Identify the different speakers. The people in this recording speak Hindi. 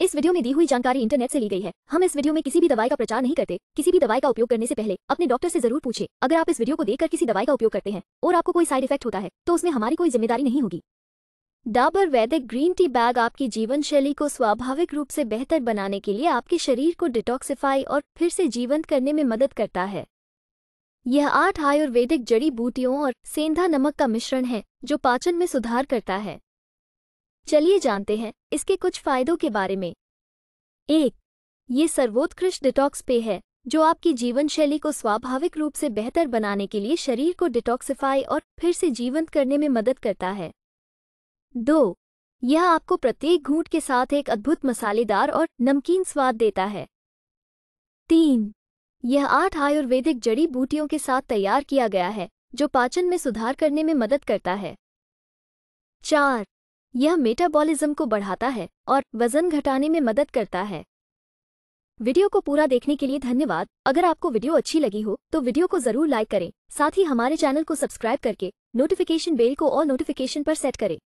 Speaker 1: इस वीडियो में दी हुई जानकारी इंटरनेट से ली गई है हम इस वीडियो में किसी भी दवाई का प्रचार नहीं करते किसी भी दवाई का उपयोग करने से पहले अपने डॉक्टर से जरूर पूछे अगर आप इस वीडियो को देखकर किसी दवाई का उपयोग करते हैं और आपको कोई साइड इफेक्ट होता है तो उसमें हमारी कोई जिम्मेदारी नहीं होगी डाबर वैदिक ग्रीन टी बैग आपकी जीवन शैली को स्वाभाविक रूप से बेहतर बनाने के लिए आपके शरीर को डिटॉक्सिफाई और फिर से जीवंत करने में मदद करता है यह आठ आयुर्वेदिक जड़ी बूटियों और सेंधा नमक का मिश्रण है जो पाचन में सुधार करता है चलिए जानते हैं इसके कुछ फायदों के बारे में एक ये सर्वोत्कृष्ट डिटॉक्स पे है जो आपकी जीवन शैली को स्वाभाविक रूप से बेहतर बनाने के लिए शरीर को डिटॉक्सिफाई और फिर से जीवंत करने में मदद करता है दो यह आपको प्रत्येक घूंट के साथ एक अद्भुत मसालेदार और नमकीन स्वाद देता है तीन यह आठ आयुर्वेदिक जड़ी बूटियों के साथ तैयार किया गया है जो पाचन में सुधार करने में मदद करता है चार यह मेटाबॉलिज्म को बढ़ाता है और वजन घटाने में मदद करता है वीडियो को पूरा देखने के लिए धन्यवाद अगर आपको वीडियो अच्छी लगी हो तो वीडियो को जरूर लाइक करें साथ ही हमारे चैनल को सब्सक्राइब करके नोटिफिकेशन बेल को और नोटिफिकेशन पर सेट करें